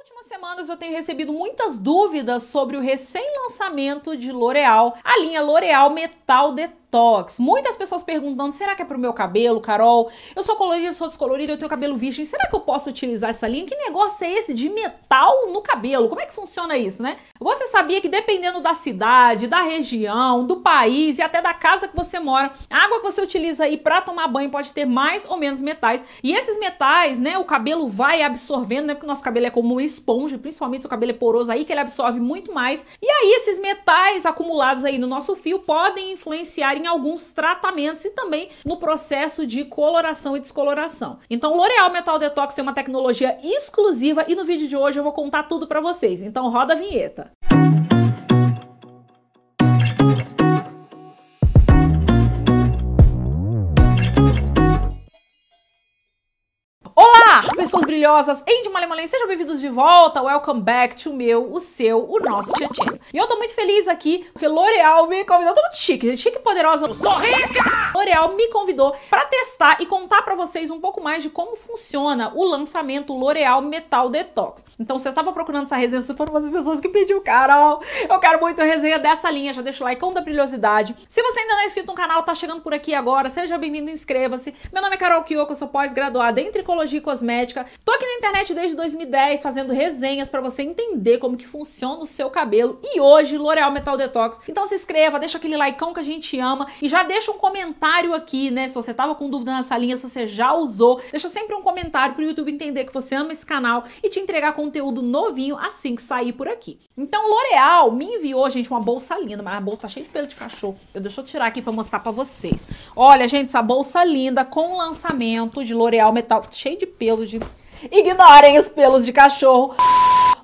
últimas semanas eu tenho recebido muitas dúvidas sobre o recém-lançamento de L'Oreal, a linha L'Oreal Metal Detect Botox. Muitas pessoas perguntando: será que é pro meu cabelo, Carol? Eu sou colorida, sou descolorida, eu tenho cabelo virgem. Será que eu posso utilizar essa linha? Que negócio é esse de metal no cabelo? Como é que funciona isso, né? Você sabia que dependendo da cidade, da região, do país e até da casa que você mora, a água que você utiliza aí para tomar banho pode ter mais ou menos metais. E esses metais, né, o cabelo vai absorvendo, né? Porque o nosso cabelo é como uma esponja, principalmente se o cabelo é poroso aí, que ele absorve muito mais. E aí, esses metais acumulados aí no nosso fio podem influenciar em alguns tratamentos e também no processo de coloração e descoloração. Então, L'Oreal Metal Detox é uma tecnologia exclusiva e no vídeo de hoje eu vou contar tudo para vocês. Então, roda a vinheta. Música maravilhosas em de Malemolém, sejam bem-vindos de volta, welcome back to meu, o seu, o nosso Tietchan. E eu tô muito feliz aqui, porque L'Oreal me convidou, eu tô muito chique, gente, chique e poderosa, eu sou rica! L'Oreal me convidou pra testar e contar pra vocês um pouco mais de como funciona o lançamento L'Oreal Metal Detox. Então, se você tava procurando essa resenha, se foram as pessoas que pediu, Carol, eu quero muito resenha dessa linha, já deixa o like, da brilhosidade. Se você ainda não é inscrito no canal, tá chegando por aqui agora, seja bem-vindo, inscreva-se. Meu nome é Carol Kiyoko, eu sou pós-graduada em Tricologia e Cosmética, Tô aqui na internet desde 2010 fazendo resenhas para você entender como que funciona o seu cabelo e hoje L'Oreal Metal Detox. Então se inscreva, deixa aquele likeão que a gente ama e já deixa um comentário aqui, né? Se você tava com dúvida nessa linha, se você já usou, deixa sempre um comentário pro YouTube entender que você ama esse canal e te entregar conteúdo novinho assim que sair por aqui. Então L'Oreal me enviou, gente, uma bolsa linda, mas a bolsa tá cheia de pelo de cachorro. Eu deixa eu tirar aqui para mostrar para vocês. Olha, gente, essa bolsa linda com lançamento de L'Oreal Metal cheio de pelo de Ignorem os pelos de cachorro.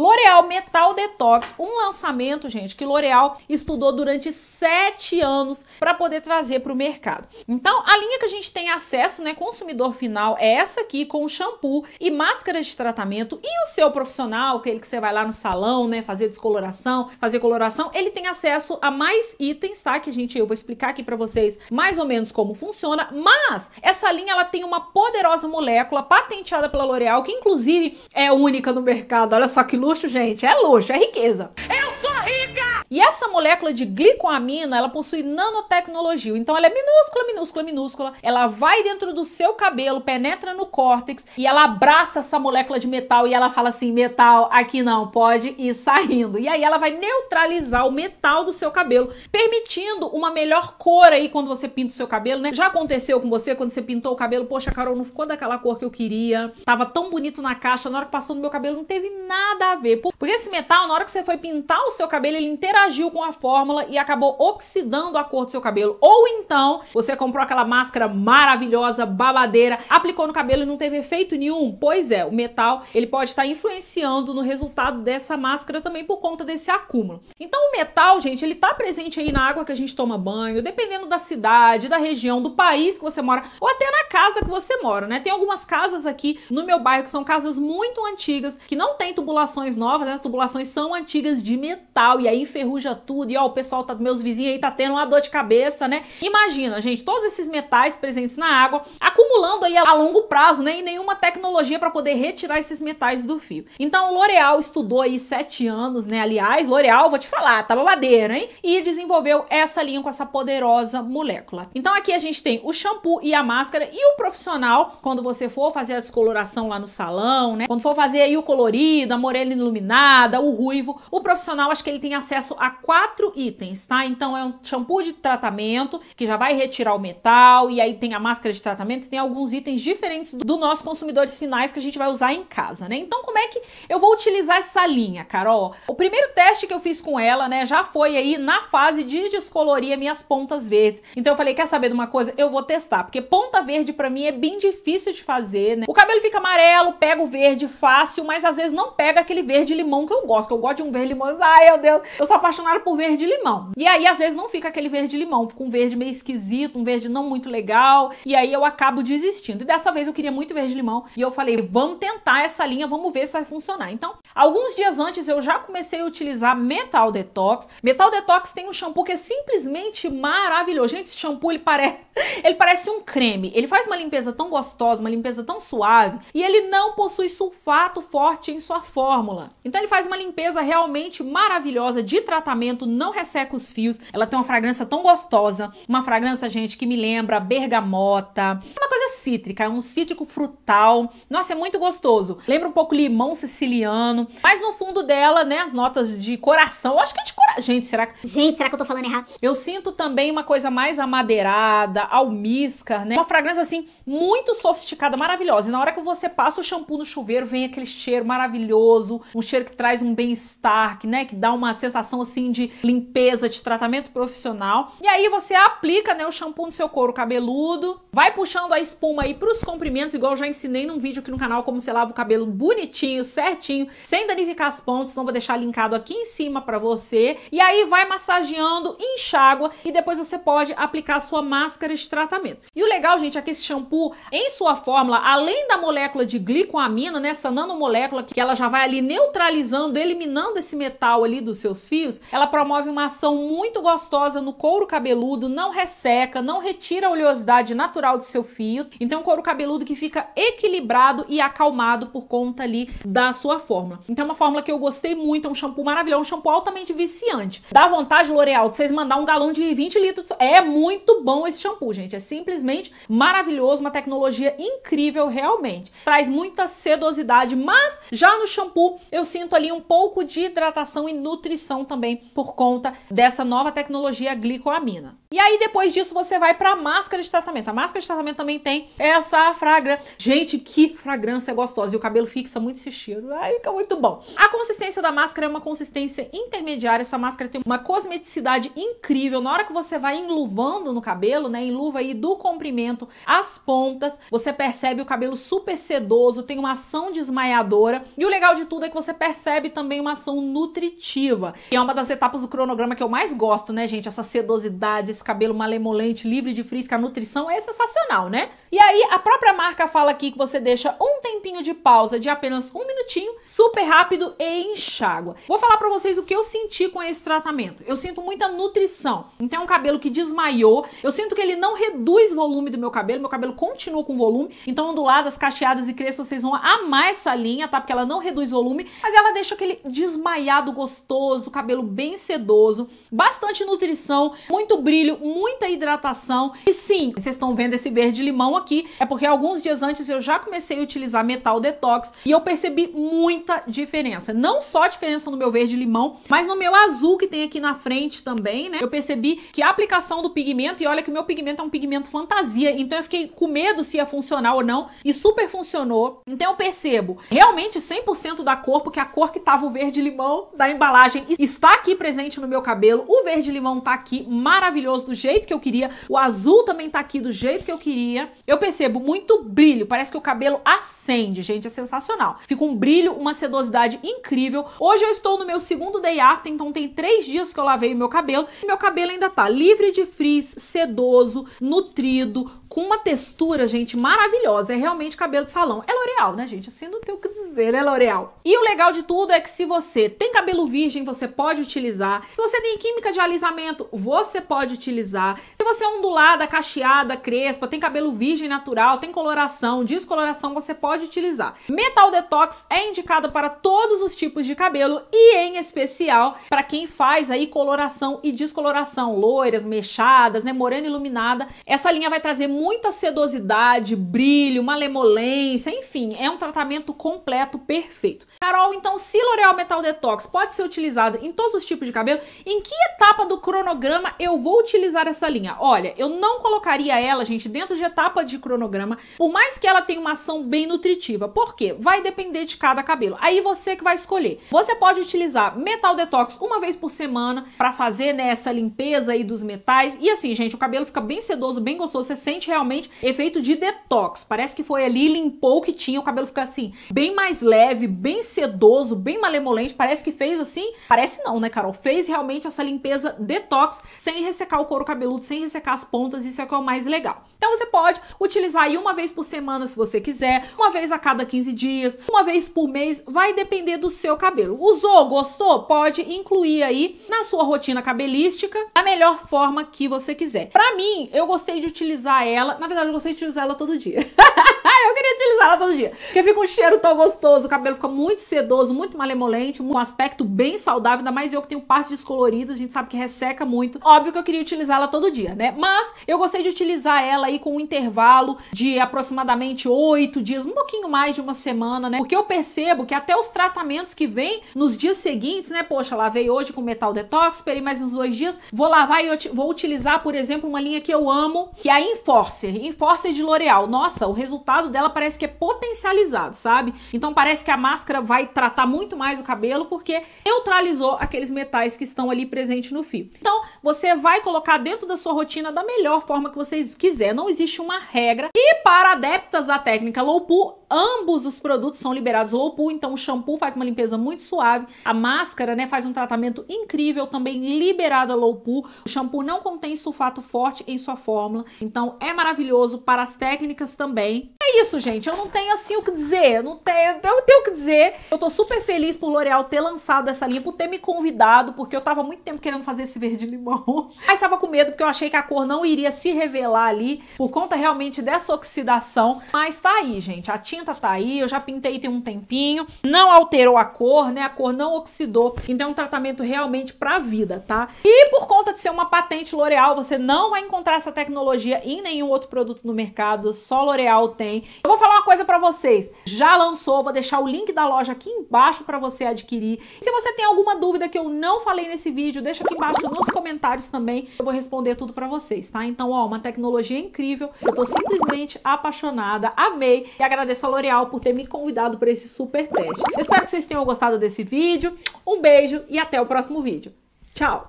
L'Oreal Metal Detox, um lançamento, gente, que L'Oreal estudou durante sete anos para poder trazer para o mercado. Então, a linha que a gente tem acesso, né, consumidor final, é essa aqui com shampoo e máscara de tratamento e o seu profissional, aquele que você vai lá no salão, né, fazer descoloração, fazer coloração, ele tem acesso a mais itens, tá? Que a gente eu vou explicar aqui para vocês mais ou menos como funciona, mas essa linha ela tem uma poderosa molécula patenteada pela L'Oreal, que inclusive é única no mercado. Olha só que luz luxo, gente. É luxo, é riqueza. Eu sou rica! E essa molécula de glicoamina, ela possui nanotecnologia. Então ela é minúscula, minúscula, minúscula. Ela vai dentro do seu cabelo, penetra no córtex e ela abraça essa molécula de metal e ela fala assim: metal, aqui não pode ir saindo. E aí ela vai neutralizar o metal do seu cabelo, permitindo uma melhor cor aí quando você pinta o seu cabelo, né? Já aconteceu com você quando você pintou o cabelo? Poxa, Carol, não ficou daquela cor que eu queria. Tava tão bonito na caixa, na hora que passou no meu cabelo não teve nada a ver. Porque esse metal, na hora que você foi pintar o seu cabelo, ele interagiu interagiu com a fórmula e acabou oxidando a cor do seu cabelo. Ou então você comprou aquela máscara maravilhosa, babadeira, aplicou no cabelo e não teve efeito nenhum. Pois é, o metal ele pode estar influenciando no resultado dessa máscara também por conta desse acúmulo. Então o metal, gente, ele tá presente aí na água que a gente toma banho, dependendo da cidade, da região, do país que você mora, ou até na casa que você mora, né? Tem algumas casas aqui no meu bairro que são casas muito antigas, que não tem tubulações novas, né? as tubulações são antigas de metal e aí ferrou enferruja tudo, e ó, o pessoal tá, meus vizinhos aí tá tendo uma dor de cabeça, né? Imagina, gente, todos esses metais presentes na água, acumulando aí a longo prazo, né? E nenhuma tecnologia para poder retirar esses metais do fio. Então, L'Oréal estudou aí sete anos, né? Aliás, L'Oréal, vou te falar, tá babadeira, hein? E desenvolveu essa linha com essa poderosa molécula. Então, aqui a gente tem o shampoo e a máscara, e o profissional, quando você for fazer a descoloração lá no salão, né? Quando for fazer aí o colorido, a morena iluminada, o ruivo, o profissional acho que ele tem acesso a quatro itens, tá? Então é um shampoo de tratamento que já vai retirar o metal e aí tem a máscara de tratamento, tem alguns itens diferentes do nosso consumidores finais que a gente vai usar em casa, né? Então como é que eu vou utilizar essa linha, Carol? O primeiro teste que eu fiz com ela, né, já foi aí na fase de descolorir minhas pontas verdes. Então eu falei, quer saber de uma coisa? Eu vou testar, porque ponta verde para mim é bem difícil de fazer, né? O cabelo fica amarelo, pega o verde fácil, mas às vezes não pega aquele verde limão que eu gosto, que eu gosto de um verde limão. Ai, meu Deus, eu só apaixonada por verde limão. E aí, às vezes, não fica aquele verde limão, fica um verde meio esquisito, um verde não muito legal, e aí eu acabo desistindo. E dessa vez eu queria muito verde limão, e eu falei, vamos tentar essa linha, vamos ver se vai funcionar. Então, alguns dias antes eu já comecei a utilizar Metal Detox. Metal Detox tem um shampoo que é simplesmente maravilhoso. Gente, esse shampoo, ele parece, ele parece um creme. Ele faz uma limpeza tão gostosa, uma limpeza tão suave, e ele não possui sulfato forte em sua fórmula. Então ele faz uma limpeza realmente maravilhosa de tratamento não resseca os fios. Ela tem uma fragrância tão gostosa, uma fragrância, gente, que me lembra bergamota. Uma coisa cítrica, é um cítrico frutal. Nossa, é muito gostoso. Lembra um pouco limão siciliano, mas no fundo dela, né, as notas de coração. Eu acho que a é gente Será, gente, será que. Gente, será que eu tô falando errado? Eu sinto também uma coisa mais amadeirada, almíscar, né? Uma fragrância assim, muito sofisticada, maravilhosa. E na hora que você passa o shampoo no chuveiro, vem aquele cheiro maravilhoso, um cheiro que traz um bem-estar, que, né? Que dá uma sensação assim de limpeza, de tratamento profissional. E aí você aplica, né, o shampoo no seu couro cabeludo, vai puxando a espuma aí pros comprimentos, igual eu já ensinei num vídeo aqui no canal, como você lava o cabelo bonitinho, certinho, sem danificar as pontas. Então vou deixar linkado aqui em cima para você. E aí vai massageando, enxágua e depois você pode aplicar a sua máscara de tratamento. E o legal, gente, é que esse shampoo, em sua fórmula, além da molécula de glicoamina, né, essa nanomolécula que ela já vai ali neutralizando, eliminando esse metal ali dos seus fios, ela promove uma ação muito gostosa no couro cabeludo, não resseca, não retira a oleosidade natural do seu fio. Então, couro cabeludo que fica equilibrado e acalmado por conta ali da sua fórmula. Então, é uma fórmula que eu gostei muito, é um shampoo maravilhoso, é um shampoo altamente viciado Dá vontade, L'Oreal, de vocês mandar um galão de 20 litros. É muito bom esse shampoo, gente. É simplesmente maravilhoso, uma tecnologia incrível realmente. Traz muita sedosidade, mas já no shampoo eu sinto ali um pouco de hidratação e nutrição também por conta dessa nova tecnologia glicoamina. E aí depois disso você vai para máscara de tratamento. A máscara de tratamento também tem essa fragra. Gente, que fragrância gostosa. E o cabelo fixa muito esse cheiro. Ai, fica muito bom. A consistência da máscara é uma consistência intermediária. Essa máscara tem uma cosmeticidade incrível. Na hora que você vai enluvando no cabelo, né, enluva aí do comprimento às pontas, você percebe o cabelo super sedoso, tem uma ação desmaiadora. E o legal de tudo é que você percebe também uma ação nutritiva. E é uma das etapas do cronograma que eu mais gosto, né, gente? Essa sedosidade, esse cabelo malemolente, livre de frizz, que a nutrição é sensacional, né? E aí a própria marca fala aqui que você deixa um tempinho de pausa de apenas um minutinho, super rápido e enxágua. Vou falar para vocês o que eu senti com esse tratamento. Eu sinto muita nutrição. Então é um cabelo que desmaiou, eu sinto que ele não reduz volume do meu cabelo, meu cabelo continua com volume. Então onduladas, cacheadas e crespas, vocês vão amar essa linha, tá? Porque ela não reduz volume, mas ela deixa aquele desmaiado gostoso, cabelo bem sedoso, bastante nutrição, muito brilho, muita hidratação. E sim, vocês estão vendo esse verde limão aqui, é porque alguns dias antes eu já comecei a utilizar metal detox e eu percebi muita diferença. Não só a diferença no meu verde limão, mas no meu azul que tem aqui na frente também, né? Eu percebi que a aplicação do pigmento, e olha que o meu pigmento é um pigmento fantasia, então eu fiquei com medo se ia funcionar ou não, e super funcionou. Então eu percebo, realmente 100% da cor, porque a cor que tava o verde limão da embalagem está aqui presente no meu cabelo, o verde limão tá aqui, maravilhoso maravilhoso, do jeito que eu queria. O azul também tá aqui do jeito que eu queria. Eu percebo muito brilho, parece que o cabelo acende, gente, é sensacional. Fica um brilho, uma sedosidade incrível. Hoje eu estou no meu segundo day after, então tem três dias que eu lavei o meu cabelo. E meu cabelo ainda tá livre de frizz, sedoso, nutrido, com uma textura, gente, maravilhosa. É realmente cabelo de salão. É L'Oreal, né, gente? Assim não tem o que dizer, é né, L'Oreal. E o legal de tudo é que se você tem cabelo virgem, você pode utilizar. Se você tem química de alisamento, você pode utilizar. Se você é ondulada, cacheada, crespa, tem cabelo virgem natural, tem coloração, descoloração, você pode utilizar. Metal Detox é indicado para todos os tipos de cabelo e em especial para quem faz aí coloração e descoloração, loiras, mechadas, né, morena iluminada. Essa linha vai trazer muita sedosidade, brilho, malemolência, enfim, é um tratamento completo, perfeito. Carol, então se L'Oreal Metal Detox pode ser utilizado em todos os tipos de cabelo, em que etapa do cronograma eu vou utilizar essa linha? Olha, eu não colocaria ela, gente, dentro de etapa de cronograma, por mais que ela tenha uma ação bem nutritiva. Por quê? Vai depender de cada cabelo. Aí você que vai escolher. Você pode utilizar Metal Detox uma vez por semana para fazer né, essa limpeza aí dos metais. E assim, gente, o cabelo fica bem sedoso, bem gostoso, você sente realmente efeito de detox. Parece que foi ali, limpou o que tinha, o cabelo fica assim, bem mais leve, bem sedoso, bem malemolente. Parece que fez assim. Parece não, né, Carol? Fez realmente essa limpeza detox sem ressecar o couro cabeludo, sem ressecar as pontas. Isso é o que é o mais legal. Então você pode utilizar aí uma vez por semana, se você quiser, uma vez a cada 15 dias, uma vez por mês, vai depender do seu cabelo. Usou, gostou? Pode incluir aí na sua rotina cabelística da melhor forma que você quiser. Para mim, eu gostei de utilizar ela ela. Na verdade, eu gostei de utilizar ela todo dia. eu queria utilizar ela todo dia. Porque fica um cheiro tão gostoso, o cabelo fica muito sedoso, muito malemolente, um aspecto bem saudável, ainda mais eu que tenho partes descoloridas, a gente sabe que resseca muito. Óbvio que eu queria utilizar ela todo dia, né? Mas eu gostei de utilizar ela aí com um intervalo de aproximadamente oito dias, um pouquinho mais de uma semana, né? Porque eu percebo que até os tratamentos que vêm nos dias seguintes, né? Poxa, lavei hoje com metal detox, esperei mais uns dois dias, vou lavar e vou utilizar, por exemplo, uma linha que eu amo, que é a Infor Enforcer. Enforcer de L'Oreal. Nossa, o resultado dela parece que é potencializado, sabe? Então parece que a máscara vai tratar muito mais o cabelo porque neutralizou aqueles metais que estão ali presentes no fio. Então, você vai colocar dentro da sua rotina da melhor forma que vocês quiser. Não existe uma regra. E para adeptas da técnica low poo, ambos os produtos são liberados low poo, então o shampoo faz uma limpeza muito suave, a máscara, né, faz um tratamento incrível também a low poo. O shampoo não contém sulfato forte em sua fórmula, então é maravilhoso para as técnicas também. É isso, gente. Eu não tenho assim o que dizer. não tenho, eu tenho o que dizer. Eu tô super feliz por L'Oréal ter lançado essa linha, por ter me convidado, porque eu tava muito tempo querendo fazer esse verde limão. Mas tava com medo porque eu achei que a cor não iria se revelar ali por conta realmente dessa oxidação. Mas tá aí, gente. A tinta tá aí. Eu já pintei tem um tempinho. Não alterou a cor, né? A cor não oxidou. Então é um tratamento realmente pra vida, tá? E por conta de ser uma patente L'Oréal, você não vai encontrar essa tecnologia em nenhum outro produto no mercado, só L'Oréal tem. Eu vou falar uma coisa para vocês. Já lançou, vou deixar o link da loja aqui embaixo para você adquirir. Se você tem alguma dúvida que eu não falei nesse vídeo, deixa aqui embaixo nos comentários também. Eu vou responder tudo para vocês, tá? Então, ó, uma tecnologia incrível. Eu tô simplesmente apaixonada, amei e agradeço a L'Oréal por ter me convidado para esse super teste. espero que vocês tenham gostado desse vídeo. Um beijo e até o próximo vídeo. Tchau!